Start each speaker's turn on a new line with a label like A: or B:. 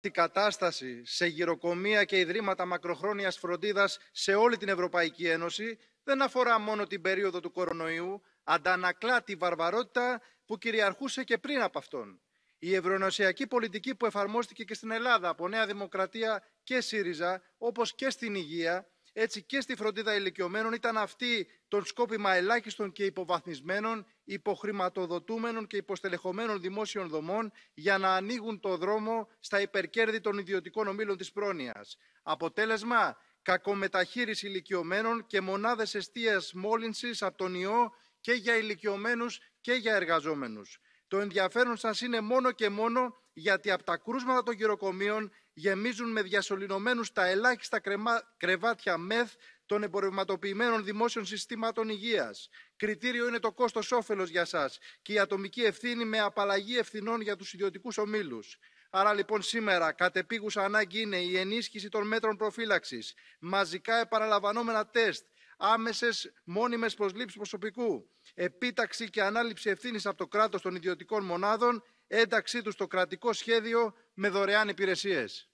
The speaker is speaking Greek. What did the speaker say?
A: Η κατάσταση σε γυροκομεία και ιδρύματα μακροχρόνιας φροντίδας σε όλη την Ευρωπαϊκή Ένωση δεν αφορά μόνο την περίοδο του κορονοϊού, αντανακλά τη βαρβαρότητα που κυριαρχούσε και πριν από αυτόν. Η ευρωνοσιακή πολιτική που εφαρμόστηκε και στην Ελλάδα από Νέα Δημοκρατία και ΣΥΡΙΖΑ, όπως και στην υγεία, έτσι και στη φροντίδα ηλικιωμένων ήταν αυτή των σκόπιμα ελάχιστων και υποβαθμισμένων, υποχρηματοδοτούμενων και υποστελεχωμένων δημόσιων δομών για να ανοίγουν το δρόμο στα υπερκέρδη των ιδιωτικών ομίλων της πρόνοιας. Αποτέλεσμα, κακομεταχείριση ηλικιωμένων και μονάδες εστίας μόλυνσης από τον ιό και για ηλικιωμένους και για εργαζόμενους. Το ενδιαφέρον σας είναι μόνο και μόνο γιατί από τα κρούσματα των γυροκομείων γεμίζουν με διασωληνωμένους τα ελάχιστα κρεβάτια μεθ των εμπορευματοποιημένων δημόσιων συστήματων υγείας. Κριτήριο είναι το κόστος όφελος για σας και η ατομική ευθύνη με απαλλαγή ευθυνών για τους ιδιωτικούς ομίλους. Άρα λοιπόν σήμερα κατεπίγουσα ανάγκη είναι η ενίσχυση των μέτρων προφύλαξης, μαζικά επαναλαμβανόμενα τεστ, άμεσες μόνιμες προσλήψεις προσωπικού, επίταξη και ανάληψη ευθύνης από το κράτος των ιδιωτικών μονάδων, ένταξή τους στο κρατικό σχέδιο με δωρεάν υπηρεσίες.